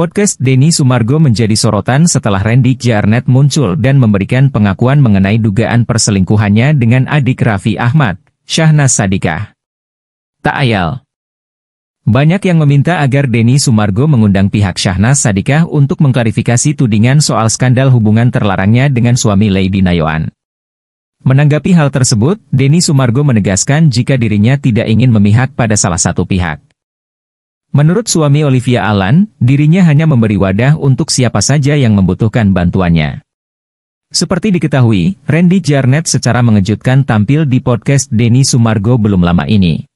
Podcast Denny Sumargo menjadi sorotan setelah Randy Jarnet muncul dan memberikan pengakuan mengenai dugaan perselingkuhannya dengan adik Raffi Ahmad, Syahnas Sadikah. Tak ayal. Banyak yang meminta agar Denny Sumargo mengundang pihak Syahnas Sadikah untuk mengklarifikasi tudingan soal skandal hubungan terlarangnya dengan suami Lady Nayoan. Menanggapi hal tersebut, Denny Sumargo menegaskan jika dirinya tidak ingin memihak pada salah satu pihak. Menurut suami Olivia Allan, dirinya hanya memberi wadah untuk siapa saja yang membutuhkan bantuannya. Seperti diketahui, Randy Jarnett secara mengejutkan tampil di podcast Denny Sumargo belum lama ini.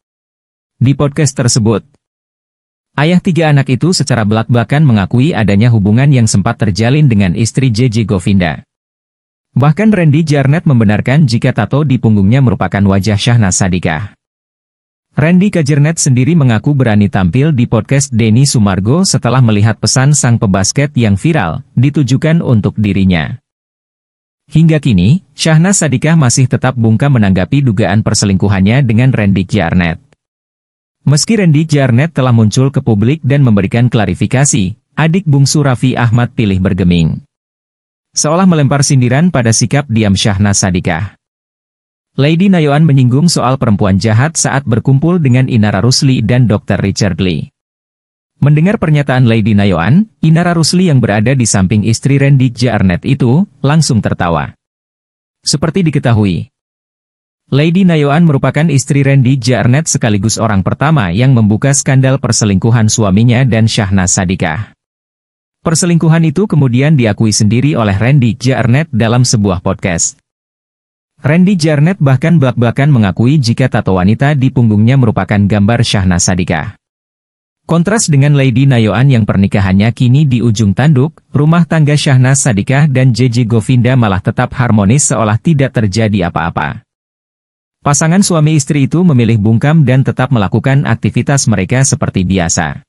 Di podcast tersebut, ayah tiga anak itu secara belak-belakan mengakui adanya hubungan yang sempat terjalin dengan istri JJ Govinda. Bahkan Randy Jarnett membenarkan jika tato di punggungnya merupakan wajah Syahna Sadikah. Randy Kajernet sendiri mengaku berani tampil di podcast Denny Sumargo setelah melihat pesan sang pebasket yang viral, ditujukan untuk dirinya. Hingga kini, Syahnaz Sadikah masih tetap bungkam menanggapi dugaan perselingkuhannya dengan Randy Kajernet. Meski Randy Kajernet telah muncul ke publik dan memberikan klarifikasi, adik bungsu Raffi Ahmad pilih bergeming. Seolah melempar sindiran pada sikap diam Syahnaz Sadikah. Lady Nayoan menyinggung soal perempuan jahat saat berkumpul dengan Inara Rusli dan Dr. Richard Lee. Mendengar pernyataan Lady Nayoan, Inara Rusli yang berada di samping istri Randy Jarnet itu, langsung tertawa. Seperti diketahui, Lady Nayoan merupakan istri Randy Jarnet sekaligus orang pertama yang membuka skandal perselingkuhan suaminya dan Syahna Sadikah. Perselingkuhan itu kemudian diakui sendiri oleh Randy Jarnet dalam sebuah podcast. Randy Jarnet bahkan bak-bakan mengakui jika tato wanita di punggungnya merupakan gambar Syahna Sadika. Kontras dengan Lady Nayoan yang pernikahannya kini di ujung tanduk, rumah tangga Syahna Sadika dan JJ Govinda malah tetap harmonis seolah tidak terjadi apa-apa. Pasangan suami istri itu memilih bungkam dan tetap melakukan aktivitas mereka seperti biasa.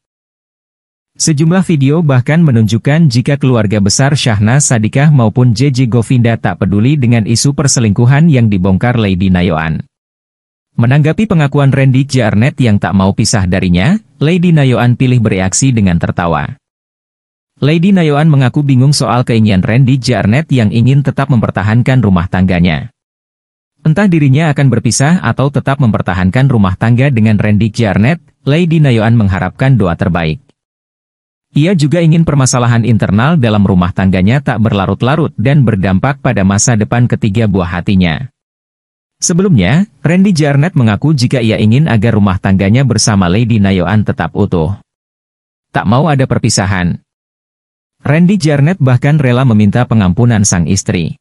Sejumlah video bahkan menunjukkan jika keluarga besar Syahnaz Sadikah maupun JJ Govinda tak peduli dengan isu perselingkuhan yang dibongkar Lady Nayoan. Menanggapi pengakuan Randy Jarnett yang tak mau pisah darinya, Lady Nayoan pilih bereaksi dengan tertawa. Lady Nayoan mengaku bingung soal keinginan Randy Jarnett yang ingin tetap mempertahankan rumah tangganya. Entah dirinya akan berpisah atau tetap mempertahankan rumah tangga dengan Randy Jarnett, Lady Nayoan mengharapkan doa terbaik. Ia juga ingin permasalahan internal dalam rumah tangganya tak berlarut-larut dan berdampak pada masa depan ketiga buah hatinya. Sebelumnya, Randy Jarnett mengaku jika ia ingin agar rumah tangganya bersama Lady Nayoan tetap utuh. Tak mau ada perpisahan. Randy Jarnett bahkan rela meminta pengampunan sang istri.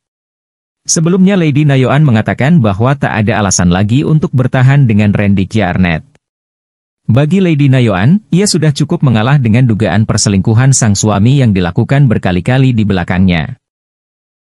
Sebelumnya Lady Nayoan mengatakan bahwa tak ada alasan lagi untuk bertahan dengan Randy Jarnett. Bagi Lady Nayoan, ia sudah cukup mengalah dengan dugaan perselingkuhan sang suami yang dilakukan berkali-kali di belakangnya.